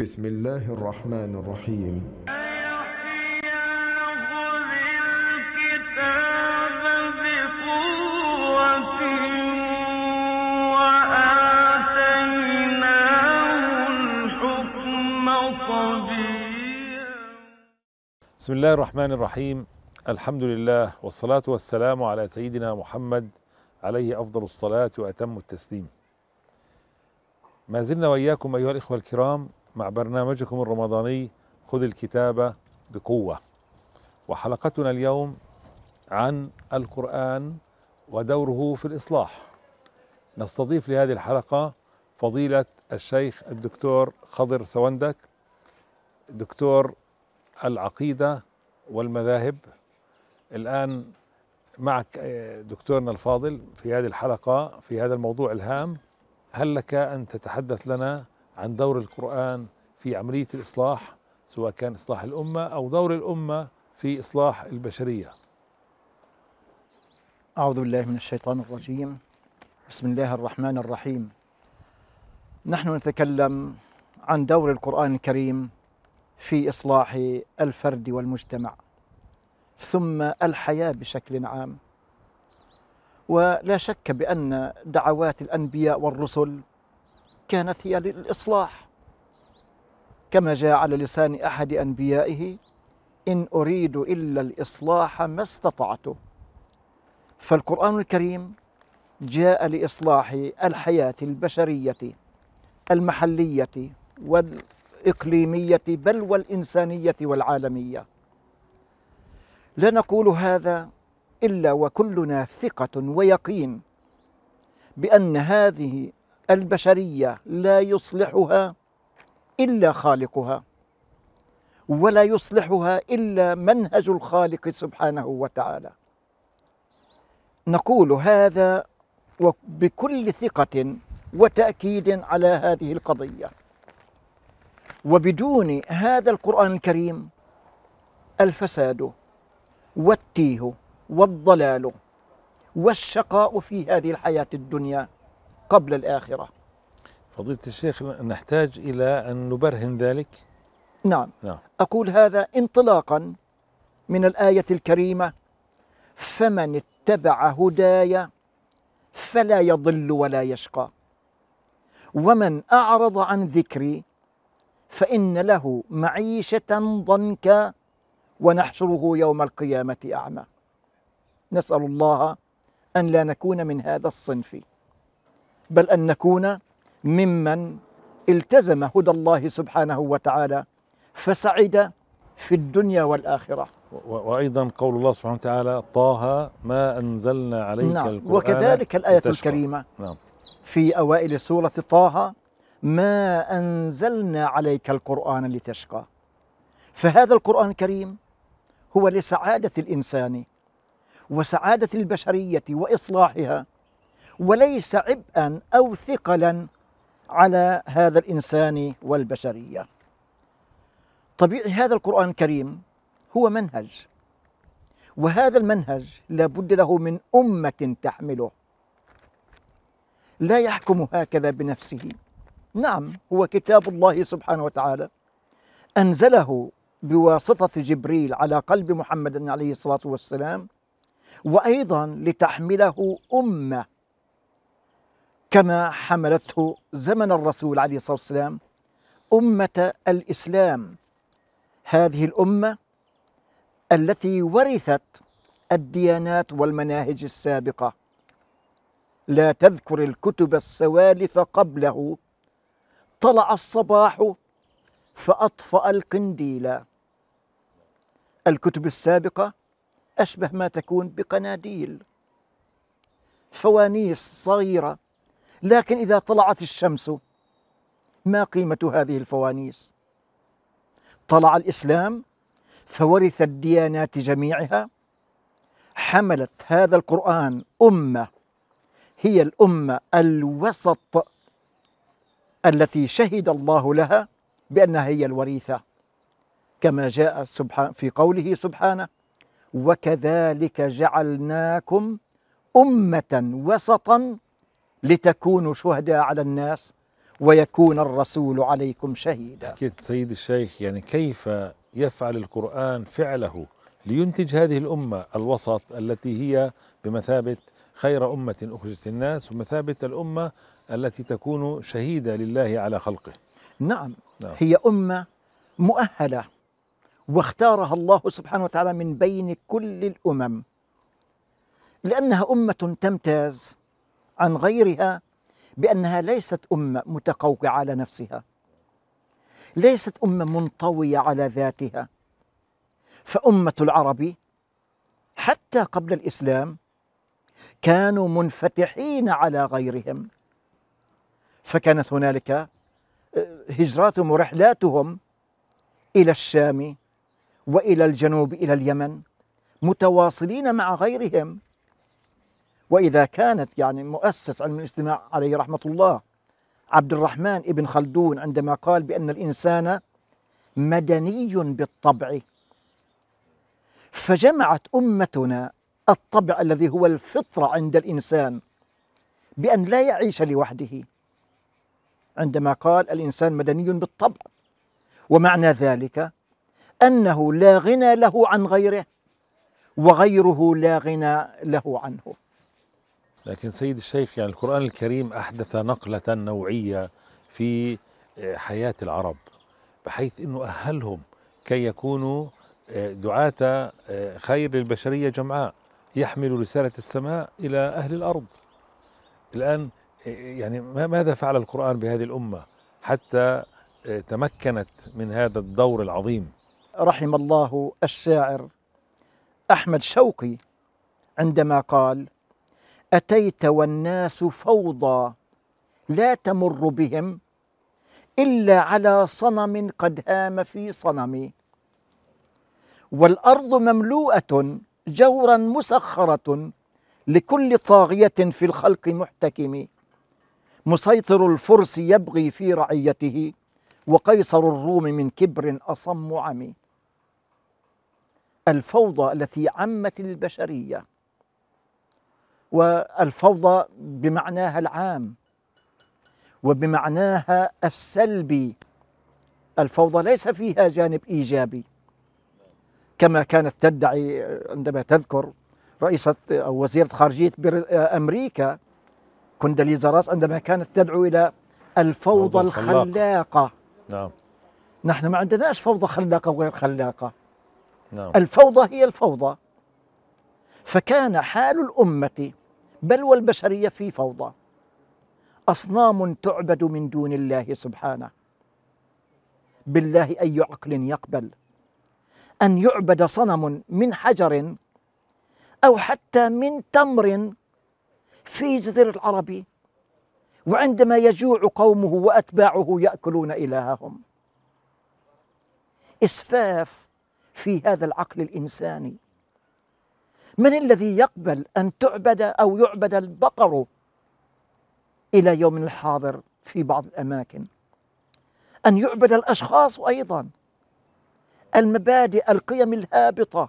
بسم الله الرحمن الرحيم بسم الله الرحمن الرحيم الحمد لله والصلاة والسلام على سيدنا محمد عليه أفضل الصلاة وأتم التسليم ما زلنا وإياكم أيها الإخوة الكرام مع برنامجكم الرمضاني خذ الكتابة بقوة وحلقتنا اليوم عن القرآن ودوره في الإصلاح نستضيف لهذه الحلقة فضيلة الشيخ الدكتور خضر سوندك دكتور العقيدة والمذاهب الآن معك آه، دكتورنا الفاضل في هذه الحلقة في هذا الموضوع الهام هل لك أن تتحدث لنا عن دور القرآن في عملية الإصلاح سواء كان إصلاح الأمة أو دور الأمة في إصلاح البشرية أعوذ بالله من الشيطان الرجيم بسم الله الرحمن الرحيم نحن نتكلم عن دور القرآن الكريم في إصلاح الفرد والمجتمع ثم الحياة بشكل عام ولا شك بأن دعوات الأنبياء والرسل كانت هي للإصلاح كما جاء على لسان أحد أنبيائه إن أريد إلا الإصلاح ما استطعته فالقرآن الكريم جاء لإصلاح الحياة البشرية المحلية والإقليمية بل والإنسانية والعالمية لا نقول هذا إلا وكلنا ثقة ويقين بأن هذه البشرية لا يصلحها إلا خالقها ولا يصلحها إلا منهج الخالق سبحانه وتعالى نقول هذا وبكل ثقة وتأكيد على هذه القضية وبدون هذا القرآن الكريم الفساد والتيه والضلال والشقاء في هذه الحياة الدنيا قبل الآخرة فضيلة الشيخ نحتاج إلى أن نبرهن ذلك نعم. نعم أقول هذا انطلاقا من الآية الكريمة فمن اتبع هداي فلا يضل ولا يشقى ومن أعرض عن ذكري فإن له معيشة ضنكا ونحشره يوم القيامة أعمى نسأل الله أن لا نكون من هذا الصنف بل أن نكون ممن التزم هدى الله سبحانه وتعالى فسعد في الدنيا والآخرة وأيضا قول الله سبحانه وتعالى طه ما أنزلنا عليك نعم القرآن وكذلك الآية لتشكر. الكريمة نعم في أوائل سورة طه ما أنزلنا عليك القرآن لتشقى فهذا القرآن الكريم هو لسعادة الإنسان وسعادة البشرية وإصلاحها وليس عبئا أو ثقلا على هذا الإنسان والبشرية طبيعي هذا القرآن الكريم هو منهج وهذا المنهج لابد له من أمة تحمله لا يحكم هكذا بنفسه نعم هو كتاب الله سبحانه وتعالى أنزله بواسطة جبريل على قلب محمد عليه الصلاة والسلام وأيضا لتحمله أمة كما حملته زمن الرسول عليه الصلاة والسلام أمة الإسلام هذه الأمة التي ورثت الديانات والمناهج السابقة لا تذكر الكتب السوالف قبله طلع الصباح فأطفأ القنديل الكتب السابقة أشبه ما تكون بقناديل فوانيس صغيرة لكن إذا طلعت الشمس ما قيمة هذه الفوانيس طلع الإسلام فورث الديانات جميعها حملت هذا القرآن أمة هي الأمة الوسط التي شهد الله لها بأنها هي الوريثة كما جاء سبحان في قوله سبحانه وكذلك جعلناكم أمة وسطا لتكونوا شهداء على الناس ويكون الرسول عليكم شهيدا أكيد سيد الشيخ يعني كيف يفعل القرآن فعله لينتج هذه الأمة الوسط التي هي بمثابة خير أمة أخرجت الناس ومثابة الأمة التي تكون شهيدة لله على خلقه نعم, نعم. هي أمة مؤهلة واختارها الله سبحانه وتعالى من بين كل الأمم لأنها أمة تمتاز عن غيرها بأنها ليست أمة متقوقعة على نفسها ليست أمة منطوية على ذاتها فأمة العرب حتى قبل الإسلام كانوا منفتحين على غيرهم فكانت هنالك آه، هجراتهم ورحلاتهم إلى الشام وإلى الجنوب إلى اليمن متواصلين مع غيرهم وإذا كانت يعني مؤسس علم الاجتماع عليه رحمة الله عبد الرحمن ابن خلدون عندما قال بأن الإنسان مدني بالطبع فجمعت أمتنا الطبع الذي هو الفطرة عند الإنسان بأن لا يعيش لوحده عندما قال الإنسان مدني بالطبع ومعنى ذلك أنه لا غنى له عن غيره وغيره لا غنى له عنه لكن سيد الشيخ يعني القرآن الكريم أحدث نقلة نوعية في آه، حياة العرب بحيث أنه أهلهم كي يكونوا آه، دعاة آه، خير للبشرية جمعاء يحملوا رسالة السماء إلى أهل الأرض الآن يعني ماذا فعل القرآن بهذه الأمة حتى تمكنت من هذا الدور العظيم رحم الله الشاعر أحمد شوقي عندما قال أتيت والناس فوضى لا تمر بهم إلا على صنم قد هام في صنمي والأرض مملوءة جورا مسخرة لكل طاغية في الخلق محتكم مسيطر الفرس يبغي في رعيته وقيصر الروم من كبر أصم عمي الفوضى التي عمت البشريه والفوضى بمعناها العام وبمعناها السلبي الفوضى ليس فيها جانب ايجابي كما كانت تدعي عندما تذكر رئيسة أو وزيرة خارجية أمريكا كونداليزا راس عندما كانت تدعو إلى الفوضى الخلاقة. الخلاقة نعم نحن ما عندناش فوضى خلاقة وغير خلاقة نعم الفوضى هي الفوضى فكان حال الأمة بل والبشرية في فوضى أصنام تعبد من دون الله سبحانه بالله أي عقل يقبل أن يعبد صنم من حجر أو حتى من تمر في جزر العربي وعندما يجوع قومه وأتباعه يأكلون إلههم إسفاف في هذا العقل الإنساني من الذي يقبل أن تعبد أو يعبد البقر إلى يوم الحاضر في بعض الأماكن أن يعبد الأشخاص أيضا المبادئ القيم الهابطة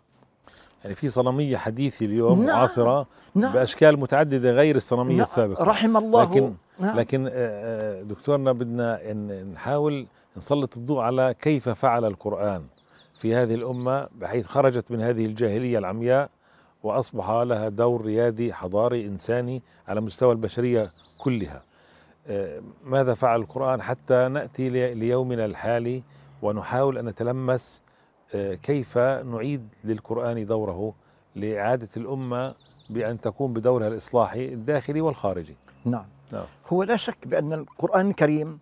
يعني في صنمية حديثة اليوم نعم معاصرة نعم بأشكال متعددة غير الصنمية نعم السابقة رحم الله لكن نعم لكن آه، آه، دكتورنا بدنا إن نحاول نسلط الضوء على كيف فعل القرآن في هذه الأمة بحيث خرجت من هذه الجاهلية العمياء وأصبح لها دور ريادي حضاري إنساني على مستوى البشرية كلها آه، ماذا فعل القرآن حتى نأتي ليومنا الحالي ونحاول أن نتلمس آه، كيف نعيد للقرآن دوره لإعادة الأمة بأن تقوم بدورها الإصلاحي الداخلي والخارجي نعم. نعم هو لا شك بأن القرآن الكريم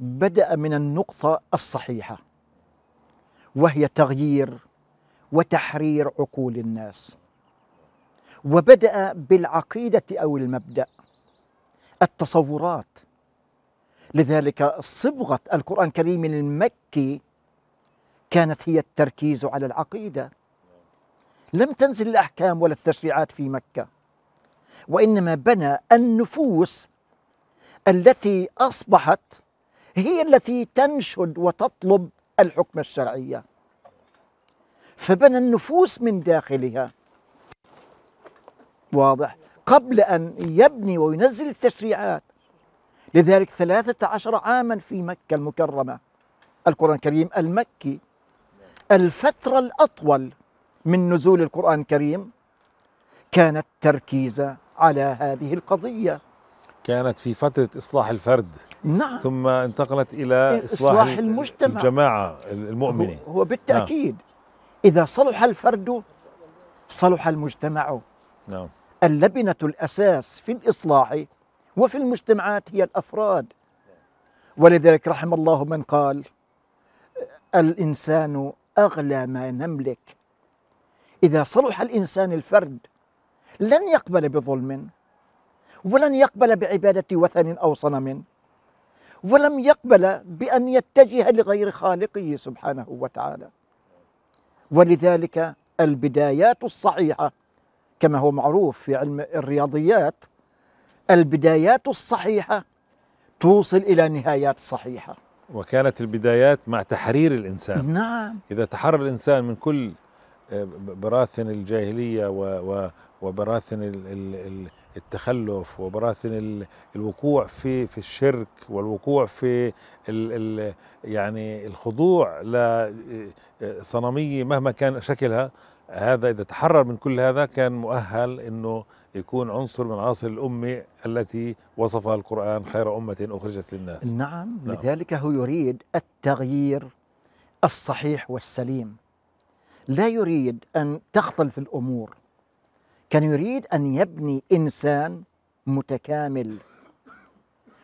بدأ من النقطة الصحيحة وهي تغيير وتحرير عقول الناس وبدأ بالعقيدة أو المبدأ التصورات لذلك صبغة القرآن الكريم المكي كانت هي التركيز على العقيدة لم تنزل الأحكام ولا التشريعات في مكة وإنما بنى النفوس التي أصبحت هي التي تنشد وتطلب الحكم الشرعية فبنى النفوس من داخلها واضح قبل أن يبني وينزل التشريعات لذلك ثلاثة عشر عاما في مكة المكرمة القرآن الكريم المكي الفترة الأطول من نزول القرآن الكريم كانت تركيزة على هذه القضية كانت في فترة إصلاح الفرد نعم ثم انتقلت إلى إصلاح, إصلاح المجتمع الجماعة المؤمنة هو بالتأكيد نعم. إذا صلح الفرد صلح المجتمع نعم اللبنة الأساس في الإصلاح وفي المجتمعات هي الأفراد ولذلك رحم الله من قال الإنسان أغلى ما نملك إذا صلح الإنسان الفرد لن يقبل بظلم ولن يقبل بعبادة وثن أو صنم ولم يقبل بأن يتجه لغير خالقه سبحانه وتعالى ولذلك البدايات الصحيحة كما هو معروف في علم الرياضيات البدايات الصحيحة توصل إلى نهايات صحيحة وكانت البدايات مع تحرير الإنسان نعم إذا تحرر الإنسان من كل آه، براثن الجاهلية وبراثن التخلف وبراثن الوقوع في في الشرك والوقوع في الـ يعني الخضوع لصنمية آه، آه، مهما كان شكلها هذا إذا تحرر من كل هذا كان مؤهل أنه يكون عنصر من عناصر الأمة التي وصفها القرآن خير أمة أخرجت للناس نعم, نعم. لذلك هو يريد التغيير الصحيح والسليم لا يريد أن تختلط الأمور كان يريد أن يبني إنسان متكامل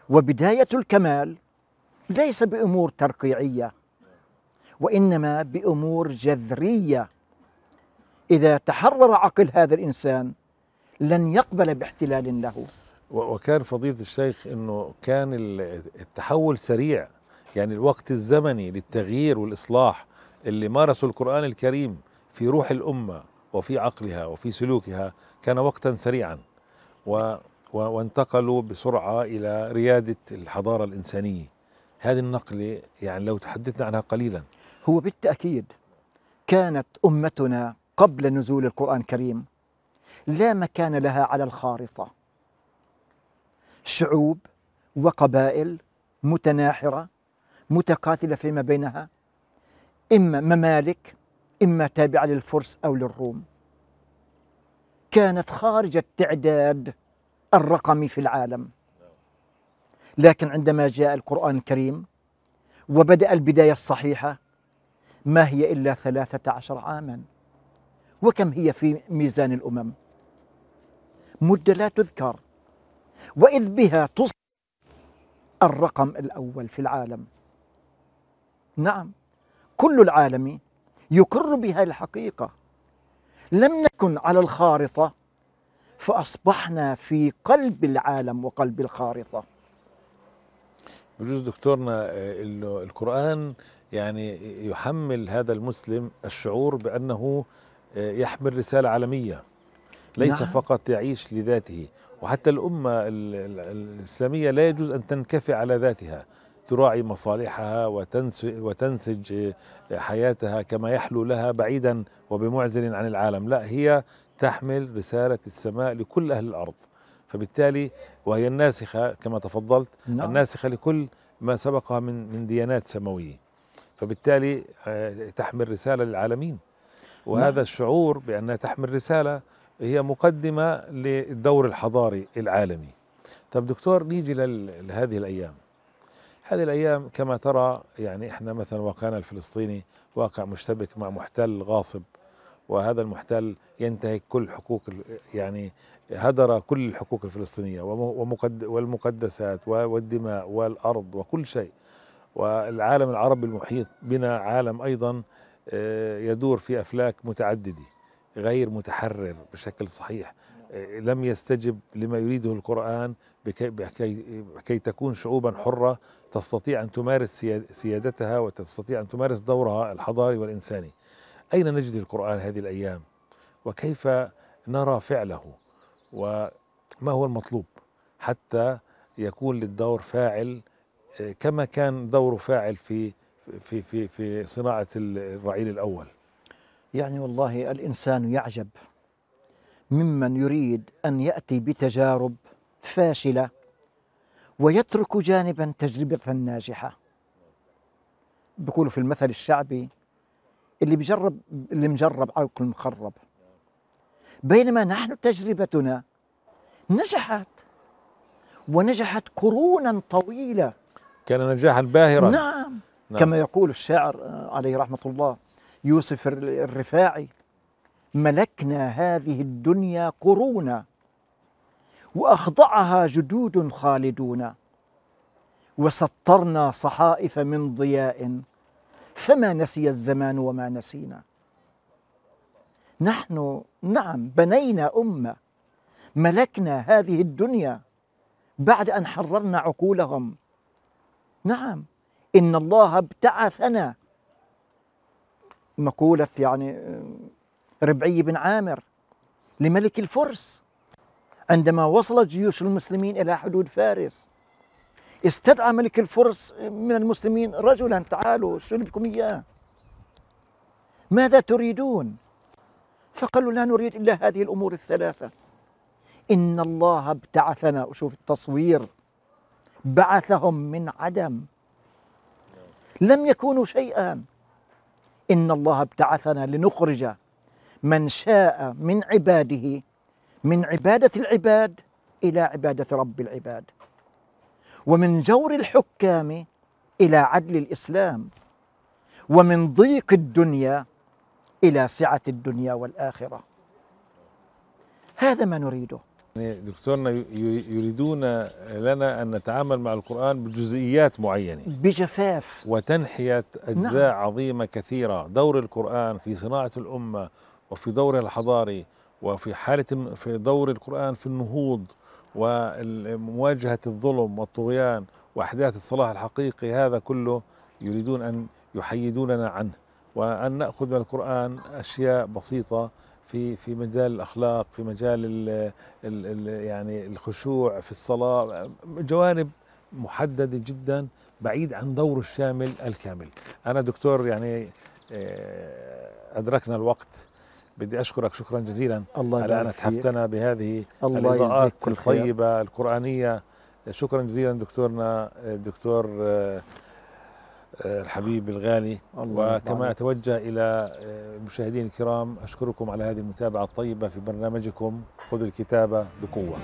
وبداية الكمال ليس بأمور ترقيعية وإنما بأمور جذرية إذا تحرر عقل هذا الإنسان لن يقبل باحتلال له وكان فضيلة الشيخ أنه كان التحول سريع يعني الوقت الزمني للتغيير والإصلاح اللي مارسوا القرآن الكريم في روح الأمة وفي عقلها وفي سلوكها كان وقتا سريعا و وانتقلوا بسرعة إلى ريادة الحضارة الإنسانية هذه النقلة يعني لو تحدثنا عنها قليلا هو بالتأكيد كانت أمتنا قبل نزول القرآن الكريم لا مكان لها على الخارطة شعوب وقبائل متناحرة متقاتلة فيما بينها إما ممالك إما تابعة للفرس أو للروم كانت خارج التعداد الرقمي في العالم لكن عندما جاء القرآن الكريم وبدأ البداية الصحيحة ما هي إلا ثلاثة عشر عاماً وكم هي في ميزان الأمم مدة لا تذكر وإذ بها تص الرقم الأول في العالم نعم كل العالم يقر بها الحقيقة لم نكن على الخارطة فأصبحنا في قلب العالم وقلب الخارطة بجوز دكتورنا آه، القرآن يعني يحمل هذا المسلم الشعور بأنه يحمل رسالة عالمية ليس نعم. فقط يعيش لذاته وحتى الأمة الإسلامية لا يجوز أن تنكفي على ذاتها تراعي مصالحها وتنسج حياتها كما يحلو لها بعيدا وبمعزل عن العالم لا هي تحمل رسالة السماء لكل أهل الأرض فبالتالي وهي الناسخة كما تفضلت نعم. الناسخة لكل ما سبقها من من ديانات سماوية فبالتالي آه، تحمل رسالة للعالمين وهذا نعم. الشعور بأنها تحمل رسالة هي مقدمة للدور الحضاري العالمي طب دكتور نيجي لهذه الأيام هذه الأيام كما ترى يعني إحنا مثلا واقعنا الفلسطيني واقع مشتبك مع محتل غاصب وهذا المحتل ينتهك كل حقوق يعني هدر كل الحقوق الفلسطينية والمقدسات والدماء والأرض وكل شيء والعالم العربي المحيط بنا عالم أيضا آه، يدور في أفلاك متعددة غير متحرر بشكل صحيح آه، لم يستجب لما يريده القرآن بكي, بكي, تكون شعوبا حرة تستطيع أن تمارس سيادتها وتستطيع أن تمارس دورها الحضاري والإنساني أين نجد القرآن هذه الأيام وكيف نرى فعله وما هو المطلوب حتى يكون للدور فاعل آه، كما كان دوره فاعل في في في في صناعه الرعيل الاول يعني والله الانسان يعجب ممن يريد ان ياتي بتجارب فاشله ويترك جانبا تجربه ناجحه بيقولوا في المثل الشعبي اللي بجرب اللي مجرب عرق المخرب بينما نحن تجربتنا نجحت ونجحت قرونا طويله كان نجاحا باهرا نعم نعم. كما يقول الشاعر آه، عليه رحمة الله يوسف الرفاعي ملكنا هذه الدنيا قرونا وأخضعها جدود خالدون وسطرنا صحائف من ضياء فما نسي الزمان وما نسينا نحن نعم بنينا أمة ملكنا هذه الدنيا بعد أن حررنا عقولهم نعم إن الله ابتعثنا مقولة يعني آه، ربعي بن عامر لملك الفرس عندما وصلت جيوش المسلمين إلى حدود فارس استدعى ملك الفرس آه، من المسلمين رجلا تعالوا شو بكم إياه ماذا تريدون فقالوا لا نريد إلا هذه الأمور الثلاثة إن الله ابتعثنا وشوف التصوير بعثهم من عدم لم يكونوا شيئا إن الله ابتعثنا لنخرج من شاء من عباده من عبادة العباد إلى عبادة رب العباد ومن جور الحكام إلى عدل الإسلام ومن ضيق الدنيا إلى سعة الدنيا والآخرة هذا ما نريده يعني دكتورنا يريدون لنا أن نتعامل مع القرآن بجزئيات معينة بجفاف وتنحية نعم. أجزاء نعم. عظيمة كثيرة دور القرآن في صناعة الأمة وفي دورها الحضاري وفي حالة في دور القرآن في النهوض ومواجهة الظلم والطغيان وأحداث الصلاح الحقيقي هذا كله يريدون أن يحيدوننا عنه وأن نأخذ من القرآن أشياء بسيطة في في مجال الاخلاق في مجال ال ال يعني الخشوع في الصلاه جوانب محدده جدا بعيد عن دور الشامل الكامل انا دكتور يعني آه، ادركنا الوقت بدي اشكرك شكرا جزيلا الله على ان تحفتنا بهذه الاضاءات الطيبه القرانيه شكرا جزيلا دكتورنا دكتور آه، آه، الحبيب الغالي وكما أتوجه إلى المشاهدين آه، الكرام أشكركم على هذه المتابعة الطيبة في برنامجكم خذ الكتابة بقوة